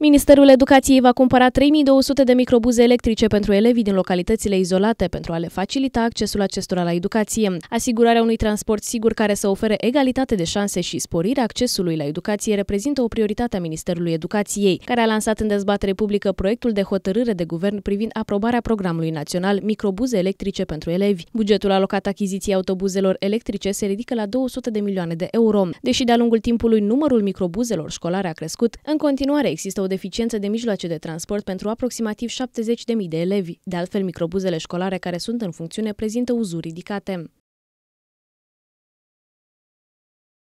Ministerul Educației va cumpăra 3200 de microbuze electrice pentru elevii din localitățile izolate pentru a le facilita accesul acestora la educație, asigurarea unui transport sigur care să ofere egalitate de șanse și sporirea accesului la educație reprezintă o prioritate a Ministerului Educației, care a lansat în dezbatere publică proiectul de hotărâre de guvern privind aprobarea programului național Microbuze electrice pentru elevi. Bugetul alocat achiziției autobuzelor electrice se ridică la 200 de milioane de euro. Deși de-a lungul timpului numărul microbuzelor școlare a crescut, în continuare există o deficiență de mijloace de transport pentru aproximativ 70.000 de elevi. De altfel, microbuzele școlare care sunt în funcțiune prezintă uzuri ridicate.